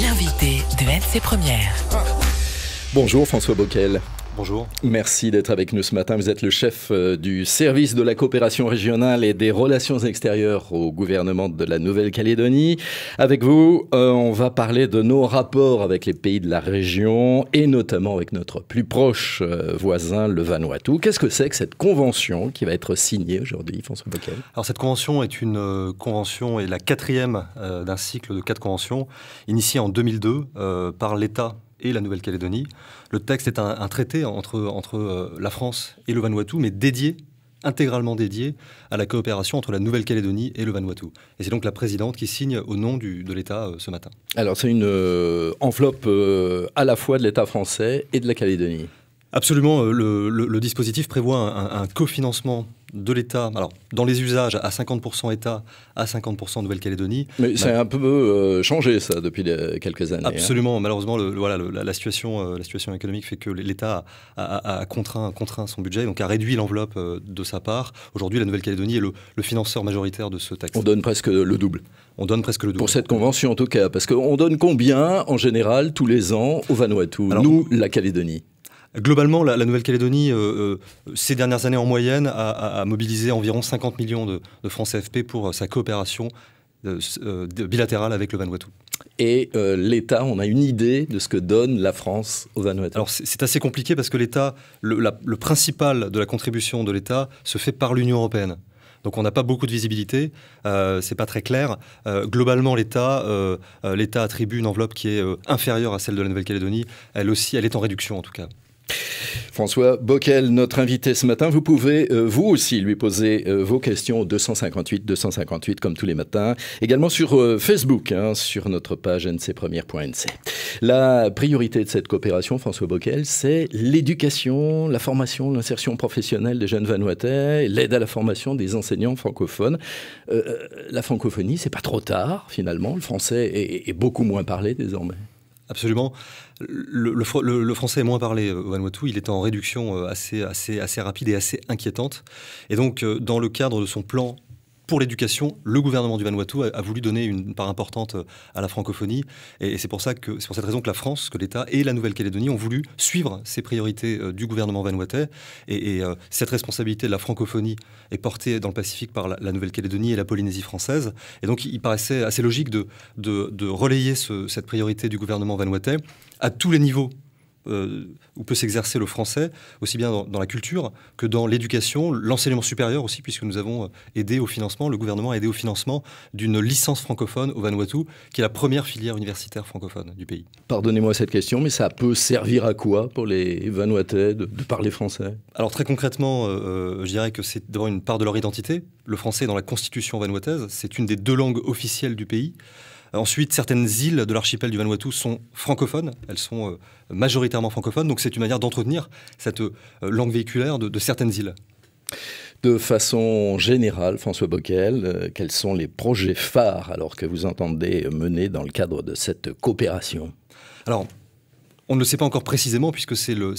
l'invité de ses Première. Bonjour François Bocquel. Bonjour. Merci d'être avec nous ce matin. Vous êtes le chef euh, du service de la coopération régionale et des relations extérieures au gouvernement de la Nouvelle-Calédonie. Avec vous, euh, on va parler de nos rapports avec les pays de la région et notamment avec notre plus proche euh, voisin, le Vanuatu. Qu'est-ce que c'est que cette convention qui va être signée aujourd'hui, François Bocquet Alors cette convention est une convention et la quatrième d'un cycle de quatre conventions initiée en 2002 par l'État et la Nouvelle-Calédonie le texte est un, traité entre, euh, la France et le Vanuatu, mais dédié intégralement dédié à la coopération entre la Nouvelle-Calédonie et le Vanuatu. Et c'est donc la présidente qui signe au nom de l'État euh, ce matin. Alors c'est une euh, enveloppe à la fois de l'État français et de la Calédonie. Absolument. Euh, le, le, dispositif prévoit un, cofinancement de l'État, alors dans les usages, à 50% État, à 50% Nouvelle-Calédonie. Mais ça c'est un peu euh, changé ça depuis quelques années. Hein. Absolument, malheureusement, voilà, euh, la, situation, économique fait que l'État a, contraint, son budget, donc a réduit l'enveloppe de sa part. Aujourd'hui, la Nouvelle-Calédonie est le, financeur majoritaire de ce taxe. On donne presque le double. On donne presque le double. Pour cette convention en tout cas, parce qu'on donne combien en général tous les ans au Vanuatu, nous, la Calédonie Globalement, la, Nouvelle-Calédonie, euh, euh, ces dernières années en moyenne, a, mobilisé environ 50 millions de, de francs CFP pour euh, sa coopération bilatérale avec le Vanuatu. Et l'État, on a une idée de ce que donne la France au Vanuatu Alors c'est assez compliqué parce que l'État, le, principal de la contribution de l'État se fait par l'Union européenne. Donc on n'a pas beaucoup de visibilité, ce c'est pas très clair. globalement, l'État, l'État attribue une enveloppe qui est inférieure à celle de la Nouvelle-Calédonie. Elle aussi, elle est en réduction en tout cas. François Bockel, notre invité ce matin, vous pouvez euh, vous aussi lui poser euh, vos questions 258 258 comme tous les matins, également sur euh, Facebook, hein, sur notre page ncpremière.nc. La priorité de cette coopération, François Bockel, c'est l'éducation, la formation, l'insertion professionnelle des jeunes Vanuatais, l'aide à la formation des enseignants francophones. la francophonie, c'est pas trop tard finalement. Le français est beaucoup moins parlé désormais. Absolument. Le, français est moins parlé au euh, Vanuatu. Il est en réduction euh, assez, assez, assez rapide et assez inquiétante. Et donc, euh, dans le cadre de son plan pour l'éducation, le gouvernement du Vanuatu a, voulu donner une part importante euh, à la francophonie. Et, c'est pour, ça que, pour cette raison que la France, que l'État et la Nouvelle-Calédonie ont voulu suivre ces priorités euh, du gouvernement vanuatais. Et, et euh, cette responsabilité de la francophonie est portée dans le Pacifique par la, Nouvelle-Calédonie et la Polynésie française. Et donc il paraissait assez logique de, de, relayer cette priorité du gouvernement vanuatais à tous les niveaux euh, où peut s'exercer le français, aussi bien dans, la culture que dans l'éducation, l'enseignement supérieur aussi, puisque nous avons euh, aidé au financement, le gouvernement a aidé au financement d'une licence francophone au Vanuatu, qui est la première filière universitaire francophone du pays. Pardonnez-moi cette question, mais ça peut servir à quoi pour les Vanuatais de, parler français Alors très concrètement, euh, je dirais que c'est devant une part de leur identité. Le français est dans la constitution vanuataise, c'est une des deux langues officielles du pays. Ensuite, certaines îles de l'archipel du Vanuatu sont francophones, elles sont euh, majoritairement francophones, donc c'est une manière d'entretenir cette euh, langue véhiculaire de, certaines îles. De façon générale, François Bocquel, euh, quels sont les projets phares alors que vous entendez mener dans le cadre de cette coopération Alors, on ne le sait pas encore précisément puisque c'est le,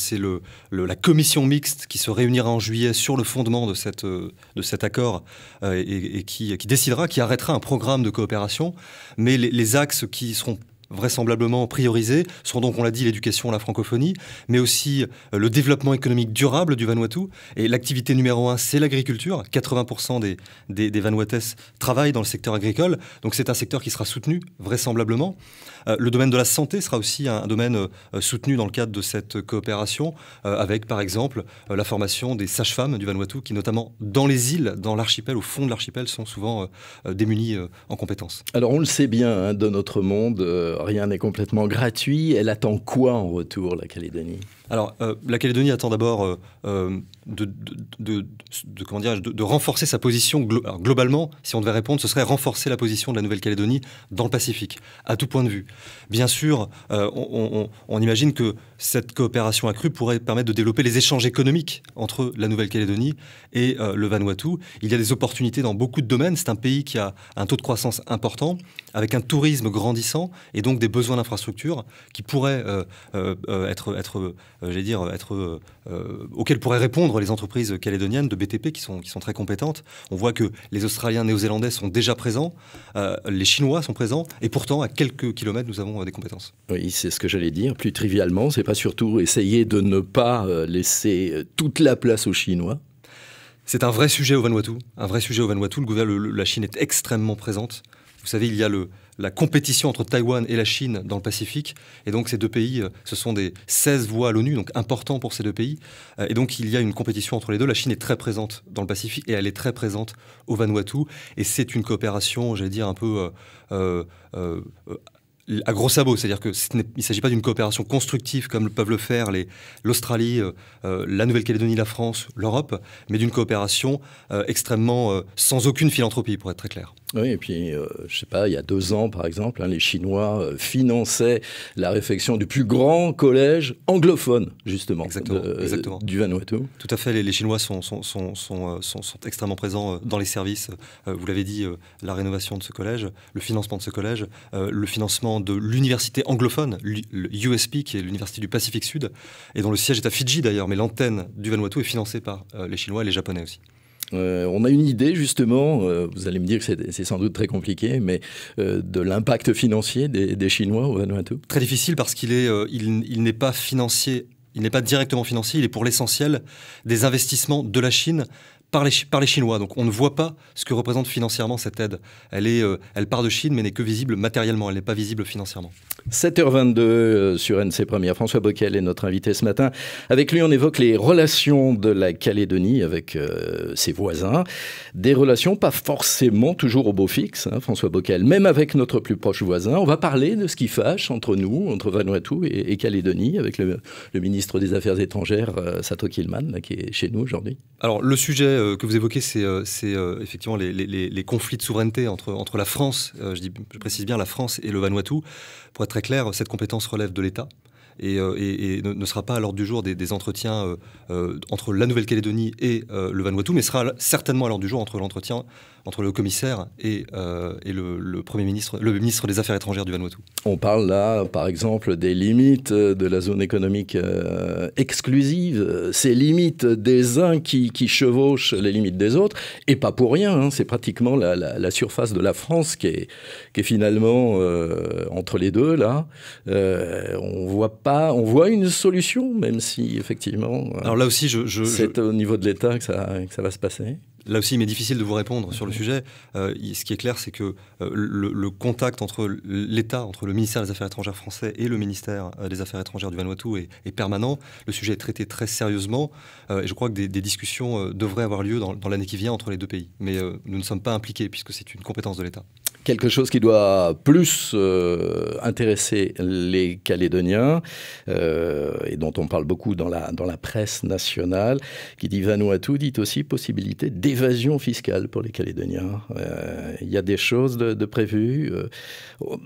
le, la commission mixte qui se réunira en juillet sur le fondement de, cette, de cet accord euh, et, qui, qui, décidera, qui arrêtera un programme de coopération. Mais les, les axes qui seront vraisemblablement priorisées sont donc, on l'a dit, l'éducation, la francophonie, mais aussi euh, le développement économique durable du Vanuatu. Et l'activité numéro un, c'est l'agriculture. 80% des, des, travaillent dans le secteur agricole, donc c'est un secteur qui sera soutenu, vraisemblablement. Euh, le domaine de la santé sera aussi un, domaine euh, soutenu dans le cadre de cette coopération, avec par exemple la formation des sages-femmes du Vanuatu, qui notamment dans les îles, dans l'archipel, au fond de l'archipel, sont souvent démunies en compétences. Alors on le sait bien, de hein, dans notre monde, rien n'est complètement gratuit. Elle attend quoi en retour, la Calédonie alors, euh, la Calédonie attend d'abord euh, euh, de, renforcer sa position. globalement, si on devait répondre, ce serait renforcer la position de la Nouvelle-Calédonie dans le Pacifique, à tout point de vue. Bien sûr, on, imagine que cette coopération accrue pourrait permettre de développer les échanges économiques entre la Nouvelle-Calédonie et le Vanuatu. Il y a des opportunités dans beaucoup de domaines. C'est un pays qui a un taux de croissance important, avec un tourisme grandissant et donc des besoins d'infrastructures qui pourraient être euh, j'allais dire, être, euh, euh, auxquelles pourraient répondre les entreprises calédoniennes de BTP qui sont, qui sont très compétentes. On voit que les Australiens, Néo-Zélandais sont déjà présents, les Chinois sont présents, et pourtant, à quelques kilomètres, nous avons des compétences. Oui, c'est ce que j'allais dire. Plus trivialement, c'est pas surtout essayer de ne pas laisser toute la place aux Chinois c'est un vrai sujet au Vanuatu, un vrai sujet au Vanuatu. Le, le, la Chine est extrêmement présente. Vous savez, il y a le, la compétition entre Taïwan et la Chine dans le Pacifique. Et donc ces deux pays, euh, ce sont des 16 voix à l'ONU, donc important pour ces deux pays. Euh, et donc il y a une compétition entre les deux. La Chine est très présente dans le Pacifique et elle est très présente au Vanuatu. Et c'est une coopération, j'allais dire, un peu... Euh, à gros sabots, c'est-à-dire qu'il ne s'agit pas d'une coopération constructive comme peuvent le faire l'Australie, la Nouvelle-Calédonie, la France, l'Europe, mais d'une coopération extrêmement sans aucune philanthropie, pour être très clair. Oui, et puis, je euh, je sais pas, il y a deux ans, par exemple, hein, les Chinois euh, finançaient la réfection du plus grand collège anglophone, justement, euh, du Vanuatu. Tout à fait, les, Chinois sont, sont, sont, sont, extrêmement présents dans les services. vous l'avez dit, la rénovation de ce collège, le financement de ce collège, le financement de l'université anglophone, l'USP, qui est l'université du Pacifique Sud, et dont le siège est à Fidji d'ailleurs, mais l'antenne du Vanuatu est financée par les Chinois et les Japonais aussi. Euh, on a une idée justement, euh, vous allez me dire que c'est sans doute très compliqué, mais euh, de l'impact financier des, Chinois au Vanuatu Très difficile parce qu'il il, n'est pas financier, il n'est pas directement financier, il est pour l'essentiel des investissements de la Chine par les, Chinois. Donc on ne voit pas ce que représente financièrement cette aide. elle part de Chine mais n'est que visible matériellement, elle n'est pas visible financièrement. 7h22 euh, sur NC Première. François Bocquel est notre invité ce matin. Avec lui, on évoque les relations de la Calédonie avec euh, ses voisins. Des relations pas forcément toujours au beau fixe, hein, François Bocquel. Même avec notre plus proche voisin, on va parler de ce qui fâche entre nous, entre Vanuatu et, Calédonie, avec le, ministre des Affaires étrangères, euh, Sato Kilman, qui est chez nous aujourd'hui. Alors, le sujet que vous évoquez, c'est effectivement les, conflits de souveraineté entre, entre la France, je, je précise bien la France et le Vanuatu. Pour être très clair, cette compétence relève de l'État. Et, euh, ne, sera pas à l'ordre du jour des, entretiens euh, euh, entre la Nouvelle-Calédonie et le Vanuatu, mais sera certainement à l'ordre du jour entre l'entretien entre le commissaire et, euh, le, Premier ministre, le ministre des Affaires étrangères du Vanuatu. On parle là, par exemple, des limites de la zone économique euh, exclusive, ces limites des uns qui, chevauchent les limites des autres, et pas pour rien, hein, c'est pratiquement la, surface de la France qui est, qui est finalement euh, entre les deux, là. on voit pas, on voit une solution, même si effectivement... Alors là aussi, je... c'est au niveau de l'État que ça va se passer Là aussi, il m'est difficile de vous répondre sur le sujet. Euh, ce qui est clair, c'est que euh, le, contact entre l'État, entre le ministère des Affaires étrangères français et le ministère euh, des Affaires étrangères du Vanuatu est, permanent. Le sujet est traité très sérieusement et je crois que des, discussions devraient avoir lieu dans l'année qui vient entre les deux pays. Mais nous ne sommes pas impliqués puisque c'est une compétence de l'État quelque chose qui doit plus euh, intéresser les Calédoniens euh, et dont on parle beaucoup dans la, dans la presse nationale, qui dit Vanuatu, dit aussi possibilité d'évasion fiscale pour les Calédoniens. Euh, il y a des choses de, prévues. on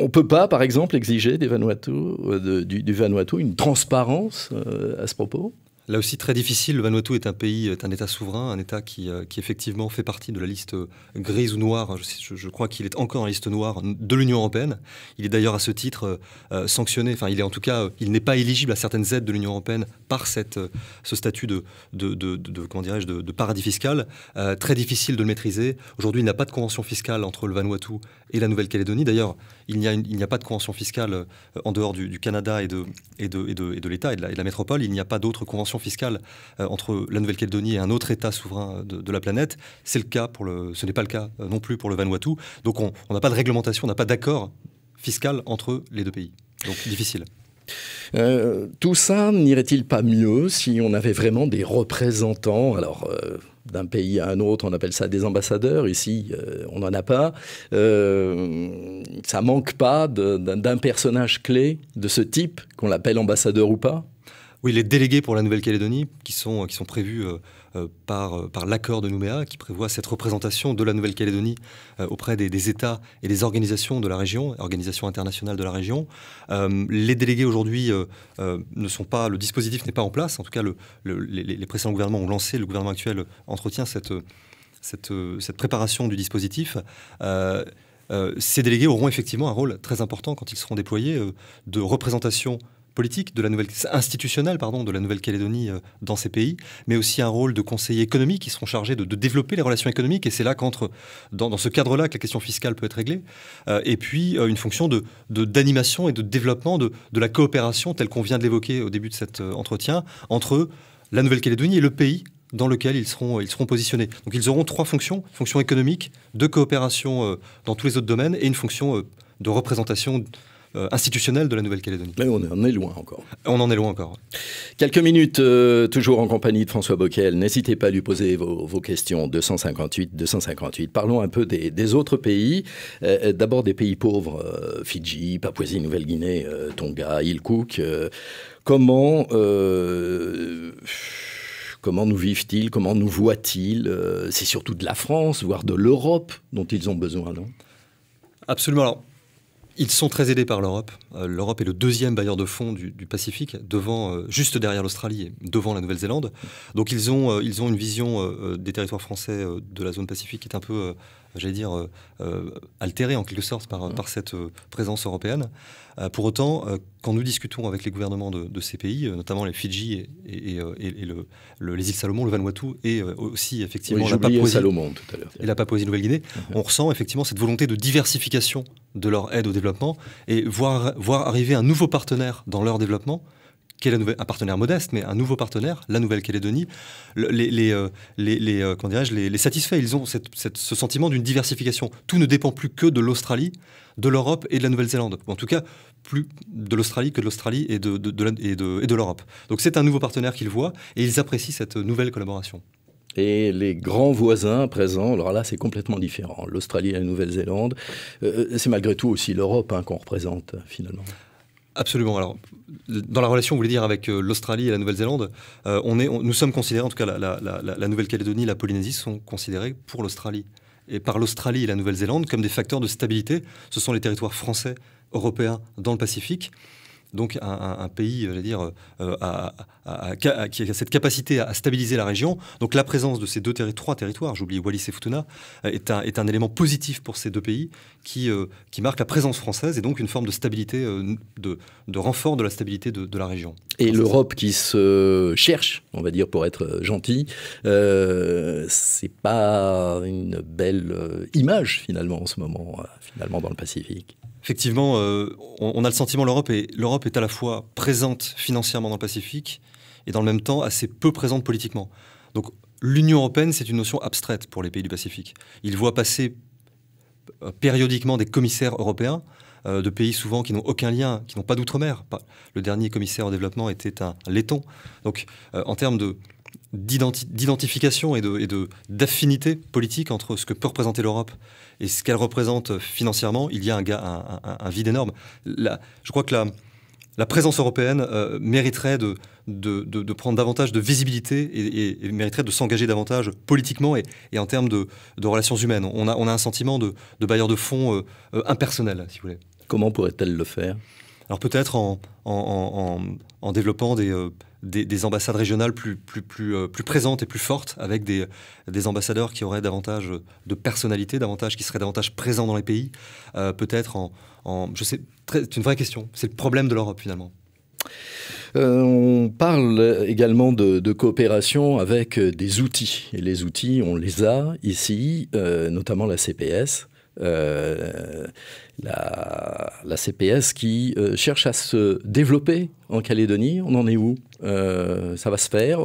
ne peut pas, par exemple, exiger des Vanuatu, du, Vanuatu une transparence à ce propos Là aussi très difficile, le Vanuatu est un pays, est un État souverain, un État qui, euh, effectivement fait partie de la liste euh, grise ou noire. Je, crois qu'il est encore en liste noire de l'Union européenne. Il est d'ailleurs à ce titre euh, sanctionné, enfin il est en tout cas, il n'est pas éligible à certaines aides de l'Union européenne par cette, ce statut de, de, de, de, paradis fiscal. très difficile de le maîtriser. Aujourd'hui, il n'y a pas de convention fiscale entre le Vanuatu et la Nouvelle-Calédonie. D'ailleurs, il n'y a, pas de convention fiscale en dehors du, Canada et de, et de, l'État et, et de la métropole. Il n'y a pas d'autres conventions fiscale euh, entre la Nouvelle-Calédonie et un autre État souverain de, la planète. C'est le cas pour le, ce n'est pas le cas euh, non plus pour le Vanuatu. Donc on n'a pas de réglementation, on n'a pas d'accord fiscal entre les deux pays. Donc difficile. Euh, tout ça n'irait-il pas mieux si on avait vraiment des représentants Alors, d'un pays à un autre, on appelle ça des ambassadeurs. Ici, on n'en a pas. ça manque pas d'un personnage clé de ce type, qu'on l'appelle ambassadeur ou pas oui, les délégués pour la Nouvelle-Calédonie qui sont, qui sont prévus euh, euh, par, euh, par l'accord de Nouméa, qui prévoit cette représentation de la Nouvelle-Calédonie auprès des, États et des organisations de la région, organisations internationales de la région. les délégués aujourd'hui ne sont pas, le dispositif n'est pas en place. En tout cas, les, précédents gouvernements ont lancé, le gouvernement actuel entretient cette, cette, cette préparation du dispositif. ces délégués auront effectivement un rôle très important quand ils seront déployés de représentation politique de la nouvelle institutionnelle pardon de la Nouvelle-Calédonie euh, dans ces pays, mais aussi un rôle de conseiller économique. qui seront chargés de, développer les relations économiques. Et c'est là qu'entre dans, ce cadre-là que la question fiscale peut être réglée. Euh, et puis euh, une fonction de d'animation et de développement de, de la coopération telle qu'on vient de l'évoquer au début de cet entretien entre la Nouvelle-Calédonie et le pays dans lequel ils seront, ils seront positionnés. Donc ils auront trois fonctions, une fonction économique, de coopération dans tous les autres domaines et une fonction de représentation euh, institutionnelle de la Nouvelle-Calédonie. Mais on en est loin encore. On en est loin encore. Quelques minutes, euh, toujours en compagnie de François Bocquel. N'hésitez pas à lui poser vos, questions. 258, 258. Parlons un peu des, autres pays. Euh, d'abord des pays pauvres, Fidji, Papouasie-Nouvelle-Guinée, Tonga, île Cook. comment comment nous vivent-ils, comment nous voient-ils C'est surtout de la France, voire de l'Europe dont ils ont besoin, non Absolument. Ils sont très aidés par l'Europe. Euh, L'Europe est le deuxième bailleur de fonds du, Pacifique, devant, euh, juste derrière l'Australie et devant la Nouvelle-Zélande. Donc ils ont, euh, ils ont une vision des territoires français de la zone Pacifique qui est un peu, j'allais dire, altérée en quelque sorte par, par cette présence européenne. pour autant, quand nous discutons avec les gouvernements de, ces pays, notamment les Fidji et, le, les îles Salomon, le Vanuatu, et aussi effectivement la Papouasie-Nouvelle-Guinée, on ressent effectivement cette volonté de diversification de leur aide au développement et voir, voir arriver un nouveau partenaire dans leur développement, la un partenaire modeste, mais un nouveau partenaire, la Nouvelle-Calédonie, les, les, euh, les, les, euh, satisfait. Ils ont ce sentiment d'une diversification. Tout ne dépend plus que de l'Australie, de l'Europe et de la Nouvelle-Zélande. En tout cas, plus de l'Australie que de l'Australie et de, et de, et de l'Europe. Donc c'est un nouveau partenaire qu'ils voient et ils apprécient cette nouvelle collaboration et les grands voisins présents, alors là c'est complètement différent. L'Australie et la Nouvelle-Zélande, euh, euh, c'est malgré tout aussi l'Europe hein, qu'on représente finalement. Absolument. Alors, dans la relation, vous voulez dire, avec euh, l'Australie et la Nouvelle-Zélande, nous sommes considérés, en tout cas la, Nouvelle-Calédonie, la Polynésie sont considérés pour l'Australie et par l'Australie et la Nouvelle-Zélande comme des facteurs de stabilité. Ce sont les territoires français, européens dans le Pacifique donc un, pays, euh, j'allais dire, euh, qui a cette capacité à, stabiliser la région. Donc la présence de ces deux trois territoires, j'oublie Wallis et Futuna, euh, est un, est un, élément positif pour ces deux pays qui, qui marque la présence française et donc une forme de stabilité, de, renfort de la stabilité de, la région. Et l'Europe qui se cherche, on va dire pour être gentil, pas une belle euh, image finalement en ce moment, euh, finalement dans le Pacifique. Effectivement, euh, on, a le sentiment l'Europe est l'Europe est à la fois présente financièrement dans le Pacifique et dans le même temps assez peu présente politiquement. Donc l'Union européenne, c'est une notion abstraite pour les pays du Pacifique. Ils voient passer périodiquement des commissaires européens de pays souvent qui n'ont aucun lien, qui n'ont pas d'outre-mer. Le dernier commissaire au développement était un letton. Donc en termes de d'identification et d'affinité politique entre ce que peut représenter l'Europe et ce qu'elle représente financièrement, il y a un, vide énorme. je crois que la, présence européenne euh, mériterait de, prendre davantage de visibilité et, mériterait de s'engager davantage politiquement et, en termes de, relations humaines. On a, un sentiment de, bailleur de fonds euh, euh, impersonnel, si vous voulez. Comment pourrait-elle le faire alors peut-être en, développant euh, des, ambassades régionales plus, euh, plus, présentes et plus fortes, avec des, ambassadeurs qui auraient davantage de personnalité, davantage, qui seraient davantage présents dans les pays. Euh, peut-être en, Je sais, c'est une vraie question. C'est le problème de l'Europe finalement. on parle également de, coopération avec des outils. Et les outils, on les a ici, notamment la CPS. Euh, la, CPS qui euh, cherche à se développer en Calédonie. On en est où euh, Ça va se faire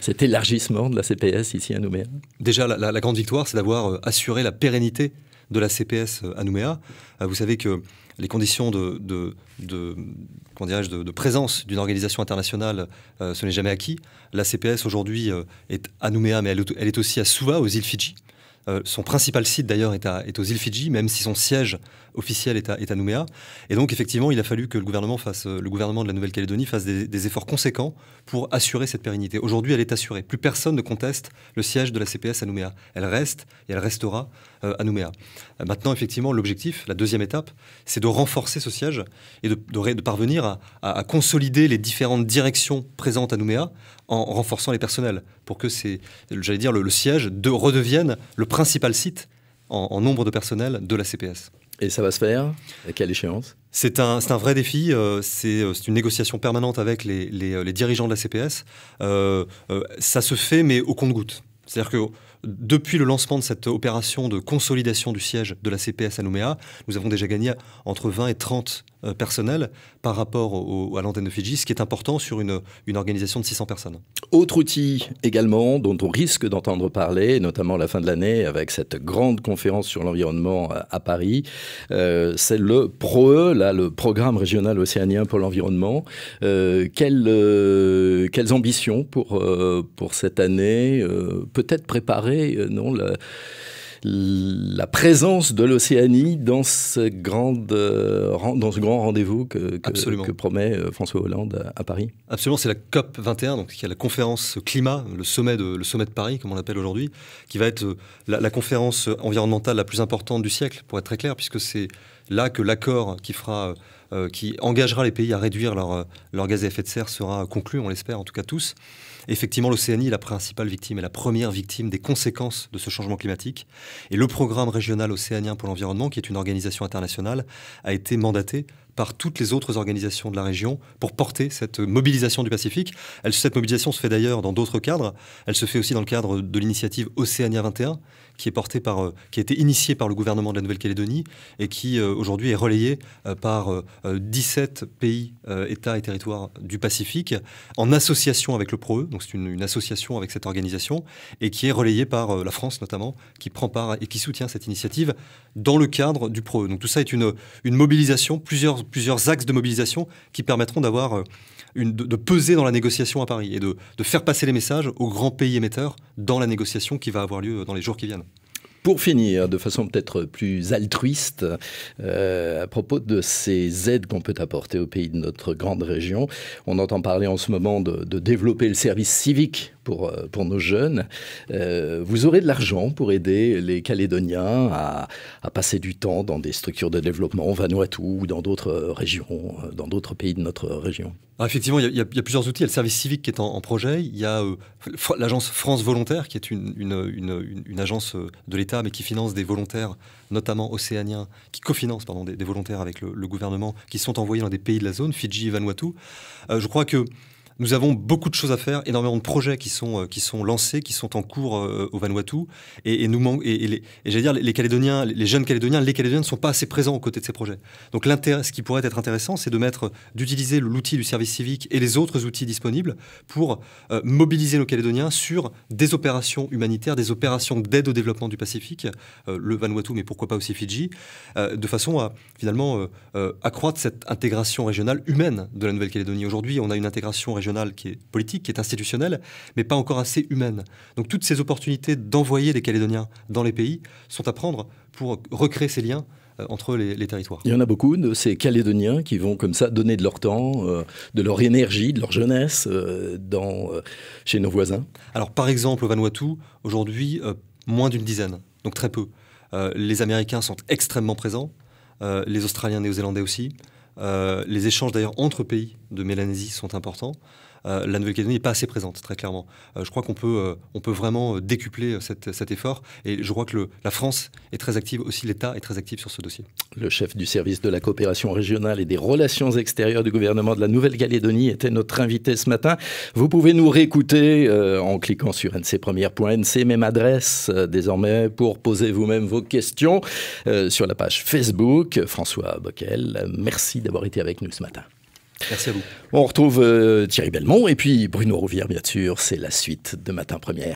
Cet élargissement de la CPS ici à Nouméa Déjà, la, grande victoire, c'est d'avoir assuré la pérennité de la CPS à Nouméa. Vous savez que les conditions de, de, de présence d'une organisation internationale, ce n'est jamais acquis. La CPS aujourd'hui est à Nouméa, mais elle, elle, est aussi à Suva, aux îles Fidji. Euh, son principal site d'ailleurs est, aux îles Fidji, même si son siège officielle est à, Nouméa. Et donc, effectivement, il a fallu que le gouvernement, fasse, euh, de la Nouvelle-Calédonie fasse des, efforts conséquents pour assurer cette pérennité. Aujourd'hui, elle est assurée. Plus personne ne conteste le siège de la CPS à Nouméa. Elle reste et elle restera euh, à Nouméa. Euh, maintenant, effectivement, l'objectif, la deuxième étape, c'est de renforcer ce siège et de, parvenir à, consolider les différentes directions présentes à Nouméa en renforçant les personnels pour que c'est, j'allais dire, le, siège de, redevienne le principal site en, en nombre de personnels de la CPS. Et ça va se faire À quelle échéance c'est un, vrai défi, euh, euh, c'est une négociation permanente avec les, euh, dirigeants de la CPS. ça se fait, mais au compte-goutte. C'est-à-dire que depuis le lancement de cette opération de consolidation du siège de la CPS à Nouméa, nous avons déjà gagné entre 20 et 30 euh, personnels par rapport à l'antenne de Fidji, ce qui est important sur une, organisation de 600 personnes. Autre outil également dont on risque d'entendre parler, notamment la fin de l'année avec cette grande conférence sur l'environnement euh, à Paris, euh, c'est le PROE, là, le Programme Régional Océanien pour l'Environnement. quelles, ambitions pour, pour cette année Peut-être préparer euh, non, la présence de l'Océanie dans ce grand, euh, dans ce grand rendez-vous que, promet euh, François Hollande à, Paris. Absolument, c'est la COP 21, donc qui est la conférence climat, le sommet de, le sommet de Paris, comme on l'appelle aujourd'hui, qui va être la, conférence environnementale la plus importante du siècle, pour être très clair, puisque c'est là que l'accord qui fera euh, qui engagera les pays à réduire euh, leur, gaz à effet de serre sera conclu, on l'espère en tout cas tous. Effectivement, l'Océanie est la principale victime et la première victime des conséquences de ce changement climatique. Et le programme régional océanien pour l'environnement, qui est une organisation internationale, a été mandaté par toutes les autres organisations de la région pour porter cette mobilisation du Pacifique. cette mobilisation se fait d'ailleurs dans d'autres cadres. Elle se fait aussi dans le cadre de l'initiative Océania 21, qui est porté par, euh, qui a été initié par le gouvernement de la Nouvelle-Calédonie et qui euh, aujourd'hui est relayé euh, par 17 pays, États et territoires du Pacifique en association avec le PROE, donc c'est une, association avec cette organisation et qui est relayé par la France notamment, qui prend part et qui soutient cette initiative dans le cadre du PROE. Donc tout ça est une, une mobilisation, plusieurs, plusieurs axes de mobilisation qui permettront d'avoir une, de, peser dans la négociation à Paris et de faire passer les messages aux grands pays émetteurs dans la négociation qui va avoir lieu dans les jours qui viennent. Pour finir, de façon peut-être plus altruiste, euh, à propos de ces aides qu'on peut apporter aux pays de notre grande région, on entend parler en ce moment de, de développer le service civique pour, euh, pour nos jeunes. Euh, vous aurez de l'argent pour aider les Calédoniens à, passer du temps dans des structures de développement, Vanuatu ou dans d'autres euh, régions, dans d'autres pays de notre région. Ah, effectivement, il y, a, plusieurs outils. Il y a le service civique qui est en, projet. Il y a l'agence France Volontaire, qui est une, agence de l'État, mais qui finance des volontaires, notamment océaniens, qui cofinancent des, volontaires avec le, gouvernement, qui sont envoyés dans des pays de la zone, Fidji, Vanuatu. je crois que nous avons beaucoup de choses à faire, énormément de projets qui sont, euh, qui sont lancés, qui sont en cours euh, au Vanuatu. Et, nous et, et, j'allais dire, les, Calédoniens, les jeunes Calédoniens, les Calédoniens ne sont pas assez présents aux côtés de ces projets. Donc ce qui pourrait être intéressant, c'est de mettre, d'utiliser l'outil du service civique et les autres outils disponibles pour euh, mobiliser nos Calédoniens sur des opérations humanitaires, des opérations d'aide au développement du Pacifique, le Vanuatu, mais pourquoi pas aussi Fidji, de façon à finalement accroître cette intégration régionale humaine de la Nouvelle-Calédonie. Aujourd'hui, on a une intégration régionale régionale qui est politique, qui est institutionnelle, mais pas encore assez humaine. Donc toutes ces opportunités d'envoyer des Calédoniens dans les pays sont à prendre pour recréer ces liens euh, entre les, territoires. Il y en a beaucoup de ces Calédoniens qui vont comme ça donner de leur temps, euh, de leur énergie, de leur jeunesse euh, dans, chez nos voisins. Alors par exemple au Vanuatu, aujourd'hui moins d'une dizaine, donc très peu. les Américains sont extrêmement présents, les Australiens, Néo-Zélandais aussi. les échanges d'ailleurs entre pays de Mélanésie sont importants. Euh, la Nouvelle-Calédonie n'est pas assez présente, très clairement. Euh, je crois qu'on peut, euh, peut vraiment décupler cet effort. Et je crois que la France est très active, aussi l'État est très actif sur ce dossier. Le chef du service de la coopération régionale et des relations extérieures du gouvernement de la Nouvelle-Calédonie était notre invité ce matin. Vous pouvez nous réécouter en cliquant sur ncpremière.nc, même adresse désormais, pour poser vous-même vos questions sur la page Facebook. François Bockel, merci d'avoir été avec nous ce matin. Merci à vous. On retrouve euh, Thierry Belmont et puis Bruno Rouvière, bien sûr. C'est la suite de Matin Première.